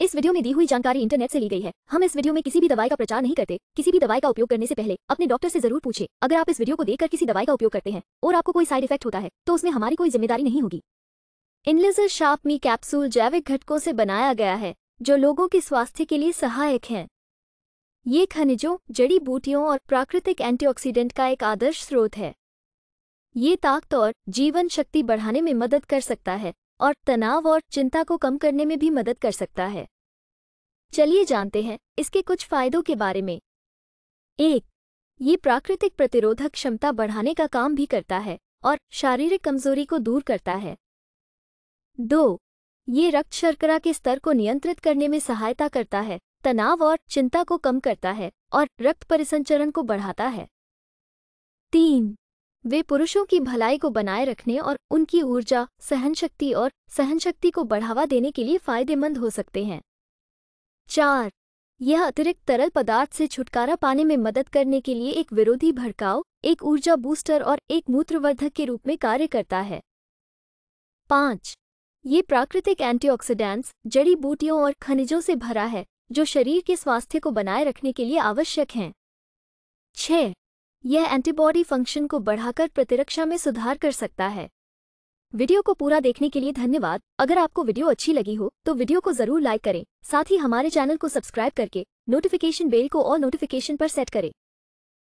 इस वीडियो में दी हुई जानकारी इंटरनेट से ली गई है हम इस वीडियो में किसी भी दवाई का प्रचार नहीं करते किसी भी दवाई का उपयोग करने से पहले अपने डॉक्टर से जरूर पूछे अगर आप इस वीडियो को देखकर किसी दवाई का उपयोग करते हैं और आपको कोई साइड इफेक्ट होता है तो उसमें हमारी कोई जिम्मेदारी नहीं होगी इनलेजर शार्प मी कैप्सूल जैविक घटकों से बनाया गया है जो लोगों के स्वास्थ्य के लिए सहायक हैं ये खनिजों जड़ी बूटियों और प्राकृतिक एंटीऑक्सीडेंट का एक आदर्श स्रोत है ये ताकत और जीवन शक्ति बढ़ाने में मदद कर सकता है और तनाव और चिंता को कम करने में भी मदद कर सकता है चलिए जानते हैं इसके कुछ फायदों के बारे में एक ये प्राकृतिक प्रतिरोधक क्षमता बढ़ाने का काम भी करता है और शारीरिक कमजोरी को दूर करता है दो ये रक्त शर्करा के स्तर को नियंत्रित करने में सहायता करता है तनाव और चिंता को कम करता है और रक्त परिसंचरण को बढ़ाता है तीन वे पुरुषों की भलाई को बनाए रखने और उनकी ऊर्जा सहनशक्ति और सहनशक्ति को बढ़ावा देने के लिए फायदेमंद हो सकते हैं चार यह अतिरिक्त तरल पदार्थ से छुटकारा पाने में मदद करने के लिए एक विरोधी भड़काव एक ऊर्जा बूस्टर और एक मूत्रवर्धक के रूप में कार्य करता है पाँच ये प्राकृतिक एंटीऑक्सीडेंट्स जड़ी बूटियों और खनिजों से भरा है जो शरीर के स्वास्थ्य को बनाए रखने के लिए आवश्यक हैं छः यह एंटीबॉडी फंक्शन को बढ़ाकर प्रतिरक्षा में सुधार कर सकता है वीडियो को पूरा देखने के लिए धन्यवाद अगर आपको वीडियो अच्छी लगी हो तो वीडियो को जरूर लाइक करें साथ ही हमारे चैनल को सब्सक्राइब करके नोटिफिकेशन बेल को और नोटिफिकेशन पर सेट करें